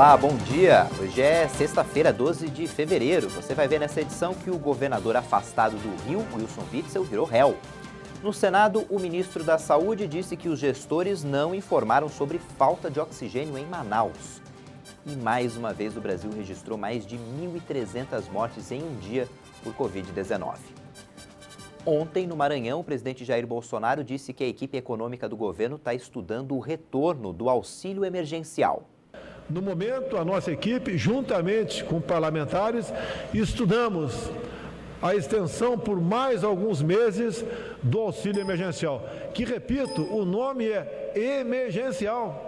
Olá, bom dia! Hoje é sexta-feira, 12 de fevereiro. Você vai ver nessa edição que o governador afastado do Rio, Wilson Witzel, virou réu. No Senado, o ministro da Saúde disse que os gestores não informaram sobre falta de oxigênio em Manaus. E mais uma vez o Brasil registrou mais de 1.300 mortes em um dia por Covid-19. Ontem, no Maranhão, o presidente Jair Bolsonaro disse que a equipe econômica do governo está estudando o retorno do auxílio emergencial. No momento, a nossa equipe, juntamente com parlamentares, estudamos a extensão por mais alguns meses do auxílio emergencial, que, repito, o nome é emergencial.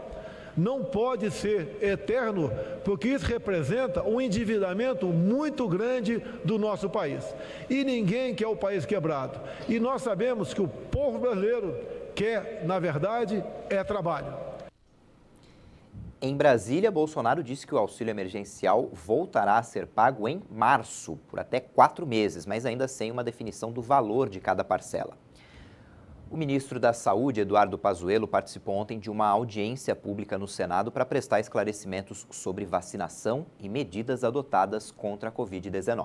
Não pode ser eterno, porque isso representa um endividamento muito grande do nosso país. E ninguém quer o país quebrado. E nós sabemos que o povo brasileiro quer, na verdade, é trabalho. Em Brasília, Bolsonaro disse que o auxílio emergencial voltará a ser pago em março, por até quatro meses, mas ainda sem uma definição do valor de cada parcela. O ministro da Saúde, Eduardo Pazuello, participou ontem de uma audiência pública no Senado para prestar esclarecimentos sobre vacinação e medidas adotadas contra a Covid-19.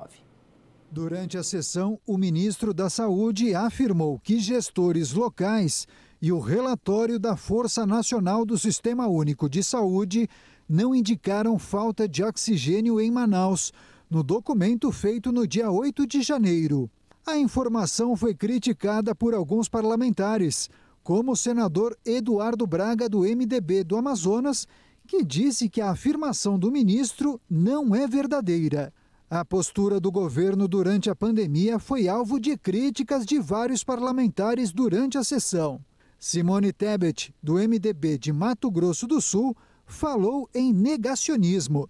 Durante a sessão, o ministro da Saúde afirmou que gestores locais e o relatório da Força Nacional do Sistema Único de Saúde não indicaram falta de oxigênio em Manaus, no documento feito no dia 8 de janeiro. A informação foi criticada por alguns parlamentares, como o senador Eduardo Braga, do MDB do Amazonas, que disse que a afirmação do ministro não é verdadeira. A postura do governo durante a pandemia foi alvo de críticas de vários parlamentares durante a sessão. Simone Tebet, do MDB de Mato Grosso do Sul, falou em negacionismo.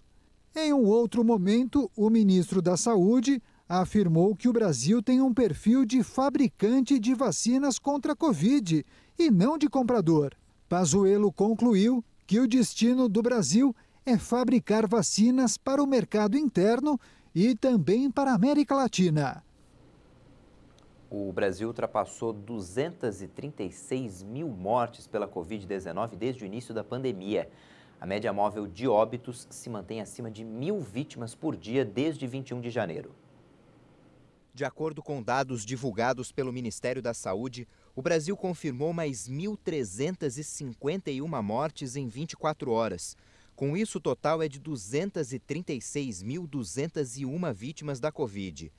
Em um outro momento, o ministro da Saúde afirmou que o Brasil tem um perfil de fabricante de vacinas contra a Covid e não de comprador. Pazuello concluiu que o destino do Brasil é fabricar vacinas para o mercado interno e também para a América Latina. O Brasil ultrapassou 236 mil mortes pela Covid-19 desde o início da pandemia. A média móvel de óbitos se mantém acima de mil vítimas por dia desde 21 de janeiro. De acordo com dados divulgados pelo Ministério da Saúde, o Brasil confirmou mais 1.351 mortes em 24 horas. Com isso, o total é de 236.201 vítimas da Covid.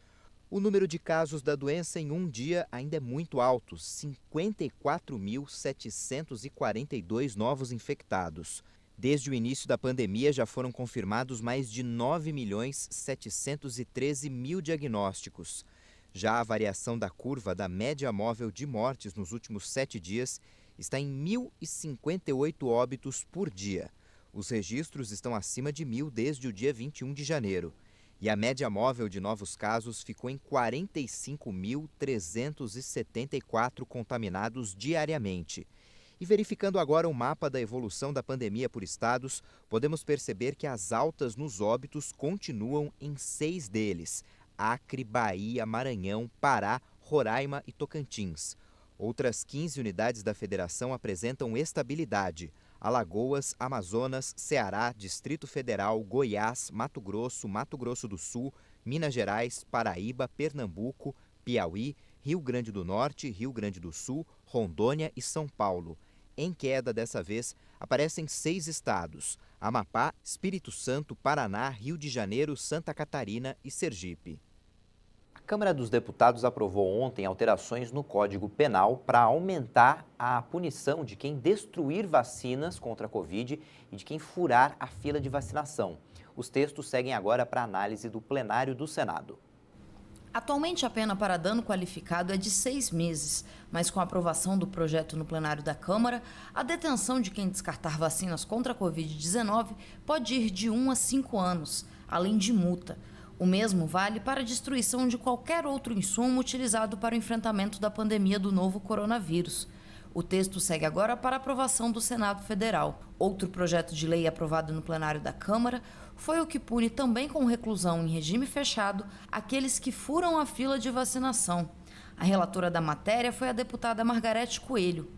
O número de casos da doença em um dia ainda é muito alto: 54.742 novos infectados. Desde o início da pandemia, já foram confirmados mais de 9 milhões 713 mil diagnósticos. Já a variação da curva da média móvel de mortes nos últimos sete dias está em 1.058 óbitos por dia. Os registros estão acima de mil desde o dia 21 de janeiro e a média móvel de novos casos ficou em 45.374 contaminados diariamente. E verificando agora o mapa da evolução da pandemia por estados, podemos perceber que as altas nos óbitos continuam em seis deles: Acre, Bahia, Maranhão, Pará, Roraima e Tocantins. Outras 15 unidades da federação apresentam estabilidade. Alagoas, Amazonas, Ceará, Distrito Federal, Goiás, Mato Grosso, Mato Grosso do Sul, Minas Gerais, Paraíba, Pernambuco, Piauí, Rio Grande do Norte, Rio Grande do Sul, Rondônia e São Paulo. Em queda dessa vez aparecem seis estados: Amapá, Espírito Santo, Paraná, Rio de Janeiro, Santa Catarina e Sergipe. Câmara dos Deputados aprovou ontem alterações no Código Penal para aumentar a punição de quem destruir vacinas contra a Covid e de quem furar a fila de vacinação. Os textos seguem agora para análise do plenário do Senado. Atualmente, a pena para dano qualificado é de seis meses, mas com a aprovação do projeto no plenário da Câmara, a detenção de quem descartar vacinas contra a Covid-19 pode ir de um a cinco anos, além de multa. O mesmo vale para a destruição de qualquer outro insumo utilizado para o enfrentamento da pandemia do novo coronavírus. O texto segue agora para aprovação do Senado Federal. Outro projeto de lei aprovado no plenário da Câmara foi o que pune também com reclusão em regime fechado aqueles que furam a fila de vacinação. A relatora da matéria foi a deputada Margarete Coelho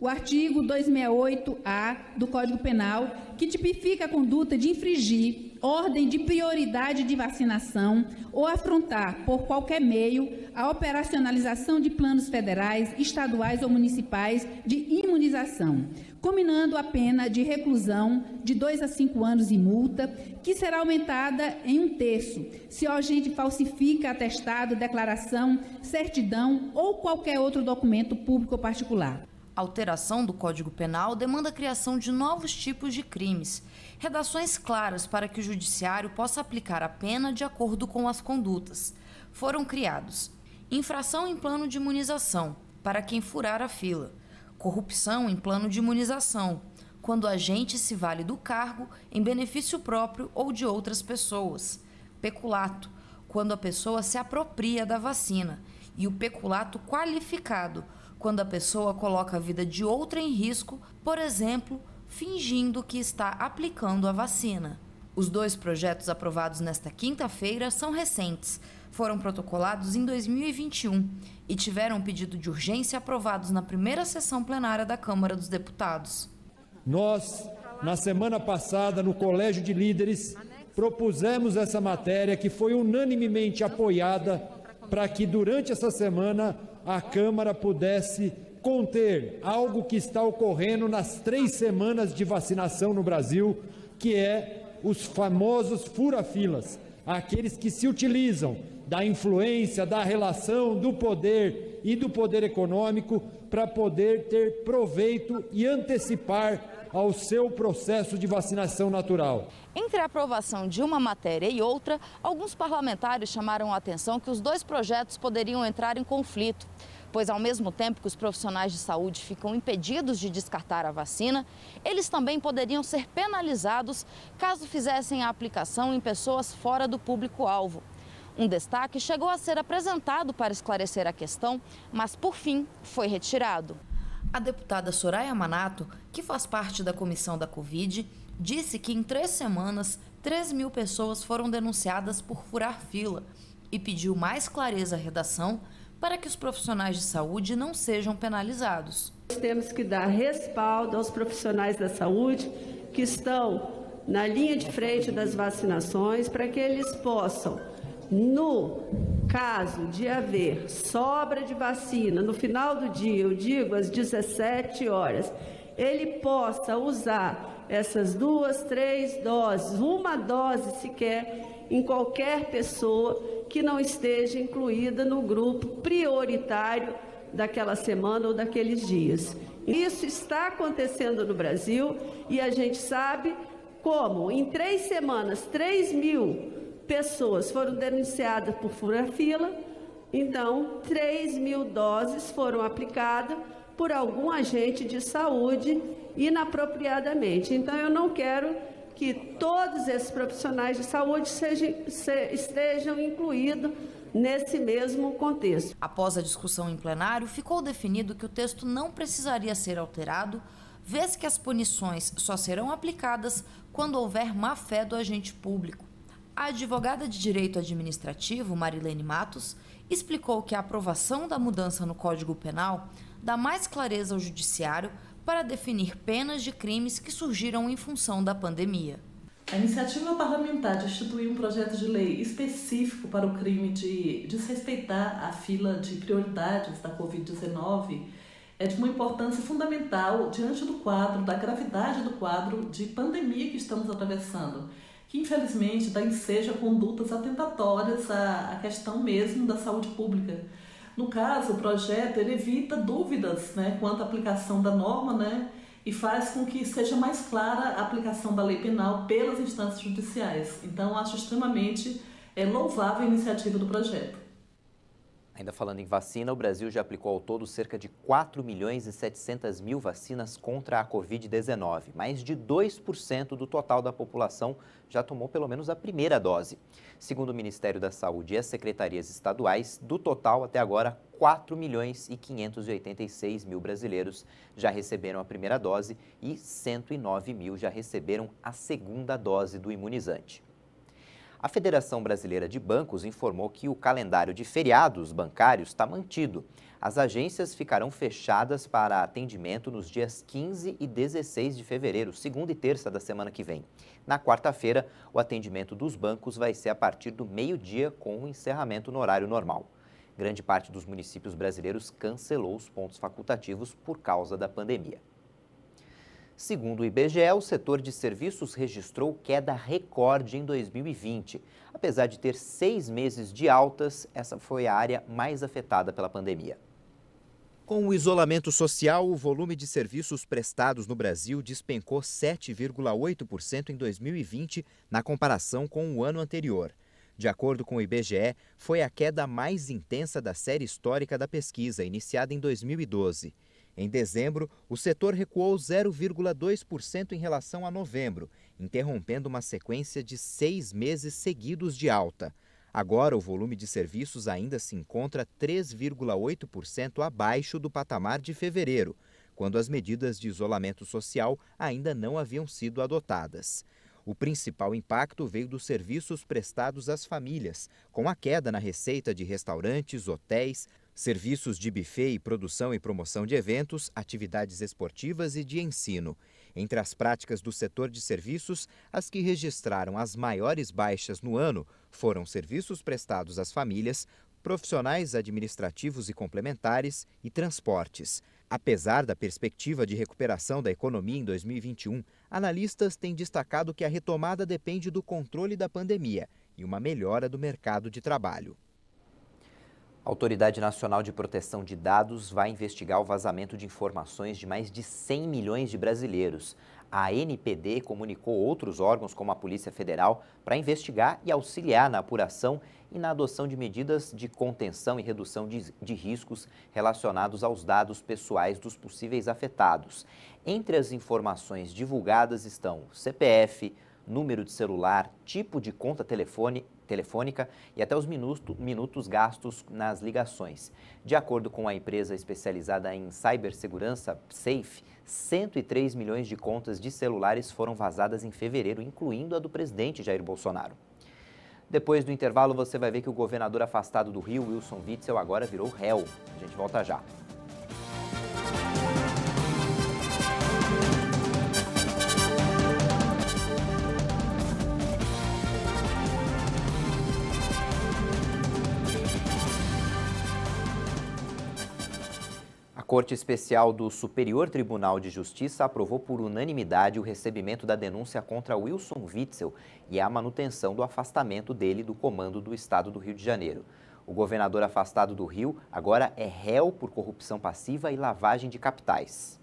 o artigo 268-A do Código Penal, que tipifica a conduta de infringir ordem de prioridade de vacinação ou afrontar, por qualquer meio, a operacionalização de planos federais, estaduais ou municipais de imunização, combinando a pena de reclusão de dois a cinco anos e multa, que será aumentada em um terço, se o agente falsifica atestado, declaração, certidão ou qualquer outro documento público ou particular alteração do Código Penal demanda a criação de novos tipos de crimes, redações claras para que o Judiciário possa aplicar a pena de acordo com as condutas. Foram criados infração em plano de imunização, para quem furar a fila, corrupção em plano de imunização, quando o agente se vale do cargo em benefício próprio ou de outras pessoas, peculato, quando a pessoa se apropria da vacina, e o peculato qualificado quando a pessoa coloca a vida de outra em risco, por exemplo, fingindo que está aplicando a vacina. Os dois projetos aprovados nesta quinta-feira são recentes, foram protocolados em 2021 e tiveram pedido de urgência aprovados na primeira sessão plenária da Câmara dos Deputados. Nós, na semana passada, no Colégio de Líderes, propusemos essa matéria que foi unanimemente apoiada para que durante essa semana a Câmara pudesse conter algo que está ocorrendo nas três semanas de vacinação no Brasil, que é os famosos fura-filas, aqueles que se utilizam da influência, da relação, do poder e do poder econômico para poder ter proveito e antecipar ao seu processo de vacinação natural. Entre a aprovação de uma matéria e outra, alguns parlamentares chamaram a atenção que os dois projetos poderiam entrar em conflito pois ao mesmo tempo que os profissionais de saúde ficam impedidos de descartar a vacina, eles também poderiam ser penalizados caso fizessem a aplicação em pessoas fora do público-alvo. Um destaque chegou a ser apresentado para esclarecer a questão, mas por fim foi retirado. A deputada Soraya Manato, que faz parte da comissão da Covid, disse que em três semanas 3 mil pessoas foram denunciadas por furar fila e pediu mais clareza à redação para que os profissionais de saúde não sejam penalizados. Nós temos que dar respaldo aos profissionais da saúde que estão na linha de frente das vacinações para que eles possam no caso de haver sobra de vacina no final do dia, eu digo às 17 horas, ele possa usar essas duas, três doses, uma dose sequer, em qualquer pessoa que não esteja incluída no grupo prioritário daquela semana ou daqueles dias. Isso está acontecendo no Brasil e a gente sabe como, em três semanas, 3 mil pessoas foram denunciadas por fila, então 3 mil doses foram aplicadas por algum agente de saúde inapropriadamente. Então eu não quero que todos esses profissionais de saúde sejam, se, estejam incluídos nesse mesmo contexto. Após a discussão em plenário, ficou definido que o texto não precisaria ser alterado, vez que as punições só serão aplicadas quando houver má fé do agente público. A advogada de direito administrativo, Marilene Matos, explicou que a aprovação da mudança no Código Penal dá mais clareza ao Judiciário para definir penas de crimes que surgiram em função da pandemia. A iniciativa parlamentar de instituir um projeto de lei específico para o crime de desrespeitar a fila de prioridades da Covid-19 é de uma importância fundamental diante do quadro, da gravidade do quadro de pandemia que estamos atravessando infelizmente dá ensejo a condutas atentatórias à questão mesmo da saúde pública. No caso, o projeto ele evita dúvidas né, quanto à aplicação da norma né, e faz com que seja mais clara a aplicação da lei penal pelas instâncias judiciais. Então, acho extremamente é, louvável a iniciativa do projeto. Ainda falando em vacina, o Brasil já aplicou ao todo cerca de 4 milhões e 700 mil vacinas contra a Covid-19. Mais de 2% do total da população já tomou pelo menos a primeira dose. Segundo o Ministério da Saúde e as secretarias estaduais, do total até agora, 4 milhões e 586 mil brasileiros já receberam a primeira dose e 109 mil já receberam a segunda dose do imunizante. A Federação Brasileira de Bancos informou que o calendário de feriados bancários está mantido. As agências ficarão fechadas para atendimento nos dias 15 e 16 de fevereiro, segunda e terça da semana que vem. Na quarta-feira, o atendimento dos bancos vai ser a partir do meio-dia, com o encerramento no horário normal. Grande parte dos municípios brasileiros cancelou os pontos facultativos por causa da pandemia. Segundo o IBGE, o setor de serviços registrou queda recorde em 2020. Apesar de ter seis meses de altas, essa foi a área mais afetada pela pandemia. Com o isolamento social, o volume de serviços prestados no Brasil despencou 7,8% em 2020 na comparação com o ano anterior. De acordo com o IBGE, foi a queda mais intensa da série histórica da pesquisa, iniciada em 2012. Em dezembro, o setor recuou 0,2% em relação a novembro, interrompendo uma sequência de seis meses seguidos de alta. Agora, o volume de serviços ainda se encontra 3,8% abaixo do patamar de fevereiro, quando as medidas de isolamento social ainda não haviam sido adotadas. O principal impacto veio dos serviços prestados às famílias, com a queda na receita de restaurantes, hotéis, serviços de buffet e produção e promoção de eventos, atividades esportivas e de ensino. Entre as práticas do setor de serviços, as que registraram as maiores baixas no ano foram serviços prestados às famílias, profissionais administrativos e complementares e transportes. Apesar da perspectiva de recuperação da economia em 2021, analistas têm destacado que a retomada depende do controle da pandemia e uma melhora do mercado de trabalho. Autoridade Nacional de Proteção de Dados vai investigar o vazamento de informações de mais de 100 milhões de brasileiros. A NPD comunicou outros órgãos, como a Polícia Federal, para investigar e auxiliar na apuração e na adoção de medidas de contenção e redução de, de, riscos relacionados aos dados pessoais dos possíveis afetados. Entre as informações divulgadas estão CPF, número de celular, tipo de conta telefone, telefônica e até os minuto, minutos gastos nas ligações. De acordo com a empresa especializada em cibersegurança, Safe, 103 milhões de contas de celulares foram vazadas em fevereiro, incluindo a do presidente Jair Bolsonaro. Depois do intervalo, você vai ver que o governador afastado do Rio, Wilson Witzel, agora virou réu. A gente volta já. Corte Especial do Superior Tribunal de Justiça aprovou por unanimidade o recebimento da denúncia contra Wilson Witzel e a manutenção do afastamento dele do comando do Estado do Rio de Janeiro. O governador afastado do Rio agora é réu por corrupção passiva e lavagem de capitais.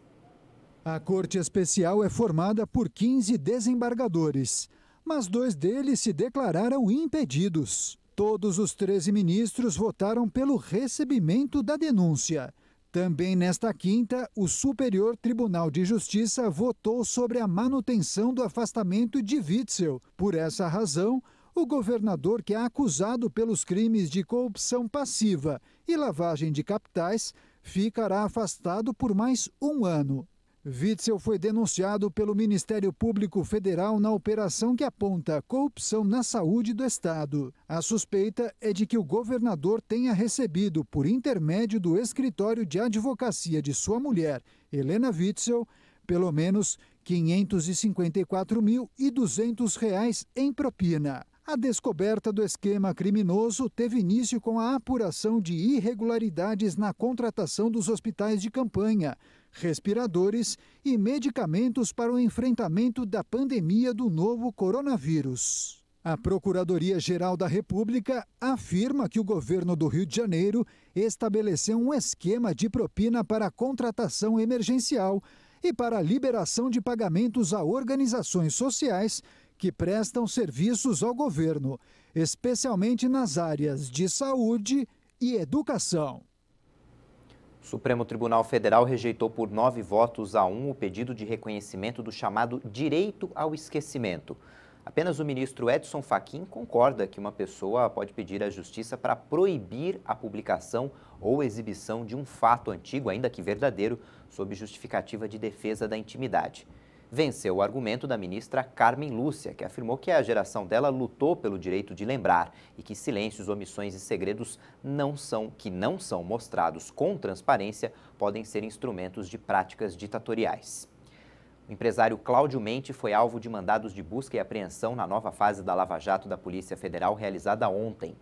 A Corte Especial é formada por 15 desembargadores, mas dois deles se declararam impedidos. Todos os 13 ministros votaram pelo recebimento da denúncia também nesta quinta, o Superior Tribunal de Justiça votou sobre a manutenção do afastamento de Witzel. Por essa razão, o governador, que é acusado pelos crimes de corrupção passiva e lavagem de capitais, ficará afastado por mais um ano. Witzel foi denunciado pelo Ministério Público Federal na operação que aponta corrupção na saúde do Estado. A suspeita é de que o governador tenha recebido, por intermédio do escritório de advocacia de sua mulher, Helena Witzel, pelo menos R$ 554.200 em propina. A descoberta do esquema criminoso teve início com a apuração de irregularidades na contratação dos hospitais de campanha respiradores e medicamentos para o enfrentamento da pandemia do novo coronavírus. A Procuradoria-Geral da República afirma que o governo do Rio de Janeiro estabeleceu um esquema de propina para a contratação emergencial e para a liberação de pagamentos a organizações sociais que prestam serviços ao governo, especialmente nas áreas de saúde e educação. O Supremo Tribunal Federal rejeitou por nove votos a um o pedido de reconhecimento do chamado direito ao esquecimento. Apenas o ministro Edson Fachin concorda que uma pessoa pode pedir à justiça para proibir a publicação ou exibição de um fato antigo, ainda que verdadeiro, sob justificativa de defesa da intimidade venceu o argumento da ministra Carmen Lúcia, que afirmou que a geração dela lutou pelo direito de lembrar e que silêncios, omissões e segredos não são que não são mostrados com transparência podem ser instrumentos de práticas ditatoriais. O empresário Cláudio Mente foi alvo de mandados de busca e apreensão na nova fase da Lava Jato da Polícia Federal realizada ontem.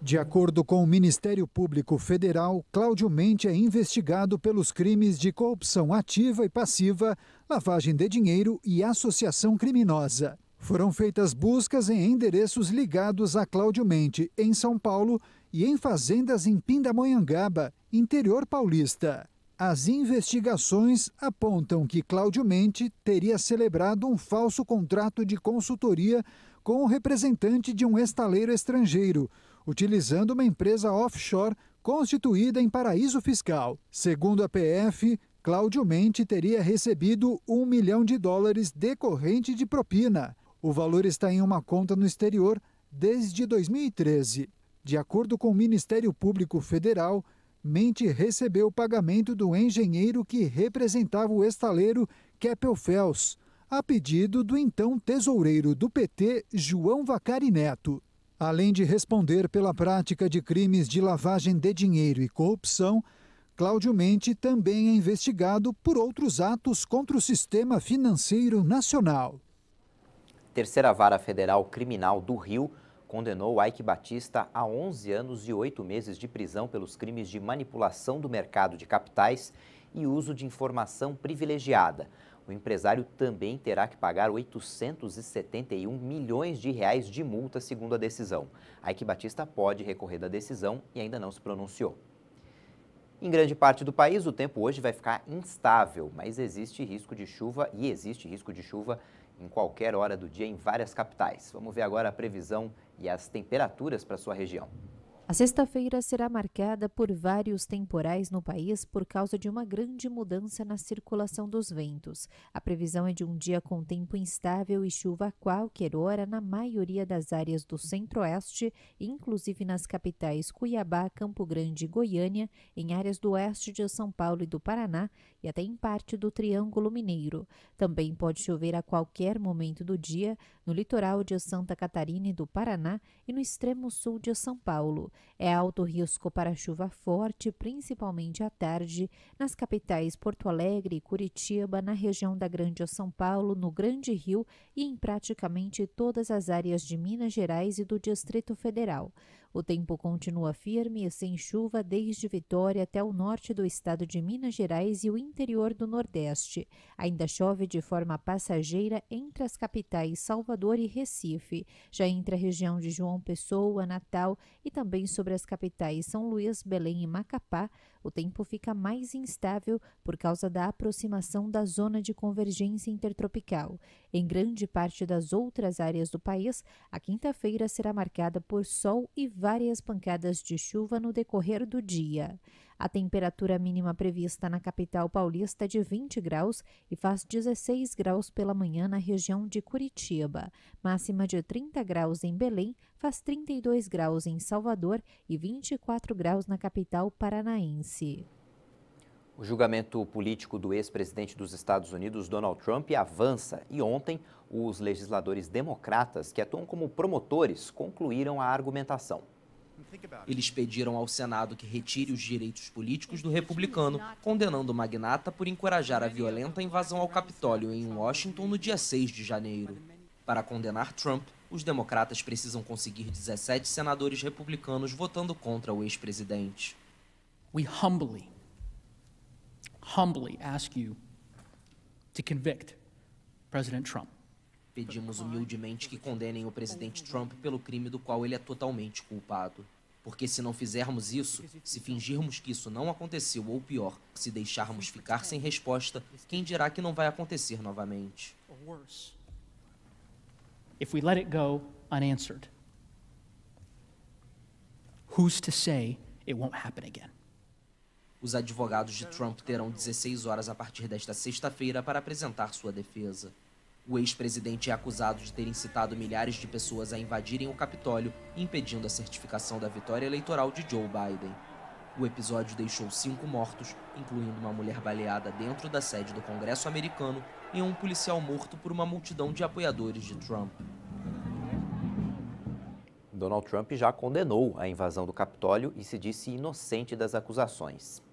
De acordo com o Ministério Público Federal, Cláudio Mente é investigado pelos crimes de corrupção ativa e passiva, lavagem de dinheiro e associação criminosa. Foram feitas buscas em endereços ligados a Cláudio Mente, em São Paulo, e em fazendas em Pindamonhangaba, interior paulista. As investigações apontam que Cláudio Mente teria celebrado um falso contrato de consultoria com o representante de um estaleiro estrangeiro utilizando uma empresa offshore constituída em paraíso fiscal. Segundo a PF, Cláudio Mente teria recebido um milhão de dólares decorrente de propina. O valor está em uma conta no exterior desde 2013. De acordo com o Ministério Público Federal, Mente recebeu o pagamento do engenheiro que representava o estaleiro Keppel Fels, a pedido do então tesoureiro do PT, João Vacari Neto. Além de responder pela prática de crimes de lavagem de dinheiro e corrupção, Cláudio Mente também é investigado por outros atos contra o sistema financeiro nacional. Terceira Vara Federal Criminal do Rio condenou Ike Batista a 11 anos e 8 meses de prisão pelos crimes de manipulação do mercado de capitais e uso de informação privilegiada o empresário também terá que pagar 871 milhões de reais de multa, segundo a decisão. A que Batista pode recorrer da decisão e ainda não se pronunciou. Em grande parte do país, o tempo hoje vai ficar instável, mas existe risco de chuva e existe risco de chuva em qualquer hora do dia em várias capitais. Vamos ver agora a previsão e as temperaturas para sua região. A sexta-feira será marcada por vários temporais no país por causa de uma grande mudança na circulação dos ventos. A previsão é de um dia com tempo instável e chuva a qualquer hora na maioria das áreas do centro-oeste, inclusive nas capitais Cuiabá, Campo Grande e Goiânia, em áreas do oeste de São Paulo e do Paraná e até em parte do Triângulo Mineiro. Também pode chover a qualquer momento do dia no litoral de Santa Catarina e do Paraná e no extremo sul de São Paulo. É alto risco para chuva forte, principalmente à tarde, nas capitais Porto Alegre e Curitiba, na região da Grande São Paulo, no Grande Rio e em praticamente todas as áreas de Minas Gerais e do Distrito Federal. O tempo continua firme e sem chuva desde Vitória até o norte do estado de Minas Gerais e o interior do Nordeste. Ainda chove de forma passageira entre as capitais Salvador e Recife, já entre a região de João Pessoa, Natal e também sobre as capitais São Luís, Belém e Macapá o tempo fica mais instável por causa da aproximação da zona de convergência intertropical. Em grande parte das outras áreas do país, a quinta-feira será marcada por sol e várias pancadas de chuva no decorrer do dia. A temperatura mínima prevista na capital paulista é de 20 graus e faz 16 graus pela manhã na região de Curitiba. Máxima de 30 graus em Belém, faz 32 graus em Salvador e 24 graus na capital paranaense. O julgamento político do ex-presidente dos Estados Unidos, Donald Trump, avança e ontem os legisladores democratas que atuam como promotores concluíram a argumentação. Eles pediram ao Senado que retire os direitos políticos do republicano, condenando o magnata por encorajar a violenta invasão ao Capitólio em Washington no dia 6 de janeiro. Para condenar Trump, os democratas precisam conseguir 17 senadores republicanos votando contra o ex-presidente. We humbly, humbly ask you to convict President Trump pedimos humildemente que condenem o presidente Trump pelo crime do qual ele é totalmente culpado. Porque se não fizermos isso, se fingirmos que isso não aconteceu, ou pior, se deixarmos ficar sem resposta, quem dirá que não vai acontecer novamente? If we let it go unanswered, who's to say it won't happen again? Os advogados de Trump terão 16 horas a partir desta sexta-feira para apresentar sua defesa. O ex-presidente é acusado de ter incitado milhares de pessoas a invadirem o Capitólio, impedindo a certificação da vitória eleitoral de Joe Biden. O episódio deixou cinco mortos, incluindo uma mulher baleada dentro da sede do Congresso americano e um policial morto por uma multidão de apoiadores de Trump. Donald Trump já condenou a invasão do Capitólio e se disse inocente das acusações.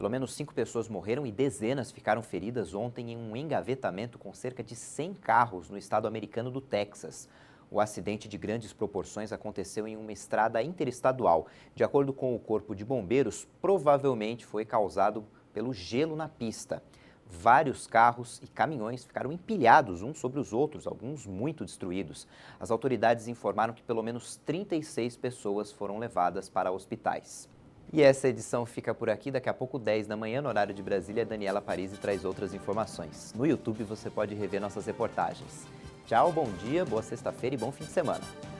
Pelo menos cinco pessoas morreram e dezenas ficaram feridas ontem em um engavetamento com cerca de 100 carros no estado americano do Texas. O acidente de grandes proporções aconteceu em uma estrada interestadual. De acordo com o Corpo de Bombeiros, provavelmente foi causado pelo gelo na pista. Vários carros e caminhões ficaram empilhados uns sobre os outros, alguns muito destruídos. As autoridades informaram que pelo menos 36 pessoas foram levadas para hospitais. E essa edição fica por aqui. Daqui a pouco, 10 da manhã, no horário de Brasília, Daniela Paris traz outras informações. No YouTube você pode rever nossas reportagens. Tchau, bom dia, boa sexta-feira e bom fim de semana.